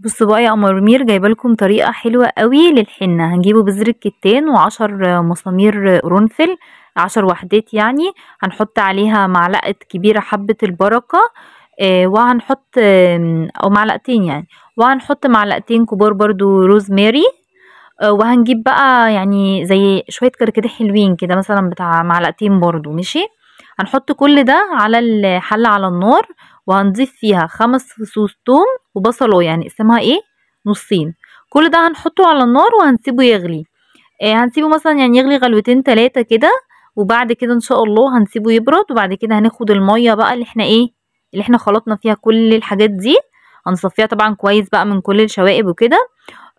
بصوا بقى يا قمرمير جايبه لكم طريقه حلوه قوي للحنه هنجيبه بذر الكتان وعشر مسامير قرنفل عشر وحدات يعني هنحط عليها معلقه كبيره حبه البركه آه، وهنحط او معلقتين يعني وهنحط معلقتين كبار برضو روز ماري آه، وهنجيب بقى يعني زي شويه كركديه حلوين كده مثلا بتاع معلقتين برضو ماشي هنحط كل ده على الحله على النار وهنضيف فيها خمس فصوص توم وبصلايه يعني اقسمها ايه نصين كل ده هنحطه على النار وهنسيبه يغلي آه هنسيبه مثلا يعني يغلي غلوتين تلاتة كده وبعد كده ان شاء الله هنسيبه يبرد وبعد كده هناخد الميه بقى اللي احنا ايه اللي احنا خلطنا فيها كل الحاجات دي هنصفيها طبعا كويس بقى من كل الشوائب وكده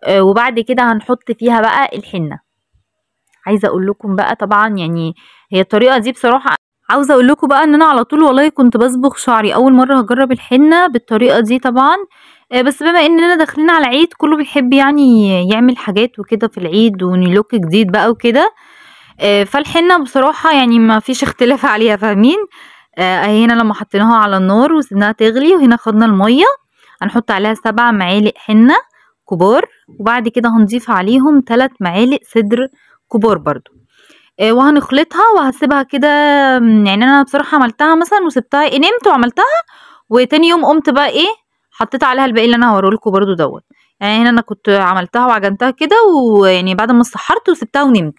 آه وبعد كده هنحط فيها بقى الحنه عايزه اقول لكم بقى طبعا يعني هي الطريقه دي بصراحه عاوزه اقول لكم بقى ان انا على طول والله كنت بصبغ شعري اول مره هجرب الحنه بالطريقه دي طبعا آه، بس بما اننا داخلين على عيد كله بيحب يعني يعمل حاجات وكده في العيد ولوك جديد بقى وكده آه، فالحنه بصراحه يعني ما فيش اختلاف عليها فاهمين آه، هنا لما حطيناها على النار وسيبناها تغلي وهنا خدنا الميه هنحط عليها سبع معالق حنه كبار وبعد كده هنضيف عليهم ثلاث معالق صدر كبار برضو آه، وهنخلطها وهسيبها كده يعني انا بصراحه عملتها مثلا وسبتها إيه نمت وعملتها وتاني يوم قمت بقى ايه حطيت عليها الباقي اللي انا لكم برضو دوت يعني هنا انا كنت عملتها وعجنتها كده ويعني بعد ما اتسحرت وسبتها ونمت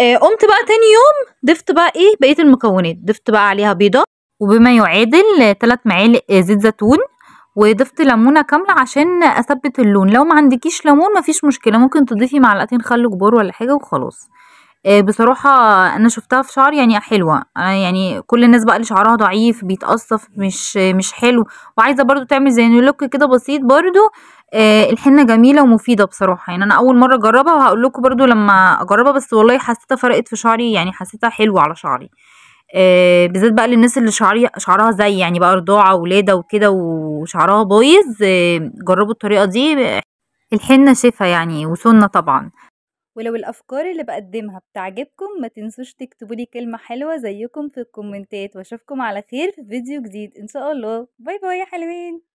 آه، قمت بقى تاني يوم ضفت بقى ايه بقيه المكونات ضفت بقى عليها بيضه وبما يعادل 3 معالق زيت زيتون وضفت ليمونه كامله عشان اثبت اللون لو ما عندكيش ليمون مفيش مشكله ممكن تضيفي معلقتين خل كبار ولا حاجه وخلاص آه، بصراحة أنا شفتها في شعري يعني حلوة يعني كل الناس بقى اللي شعرها ضعيف بيتقصف مش مش حلو وعايزة برضو تعمل زي لوك كده بسيط برضو آه، الحنة جميلة ومفيدة بصراحة يعني أنا أول مرة أجربها وهقول لكم برضو لما أجربها بس والله حسيتها فرقت في شعري يعني حسيتها حلوة على شعري آه، بالذات بقى للناس اللي شعري شعرها زي يعني بقى رضاعة ولادة وكده وشعرها بايظ جربوا الطريقة دي الحنة شفا يعني وسنة طبعا ولو الأفكار اللي بقدمها بتعجبكم ما تنسوش تكتبولي كلمة حلوة زيكم في الكومنتات واشوفكم على خير في فيديو جديد إن شاء الله باي باي يا حلوين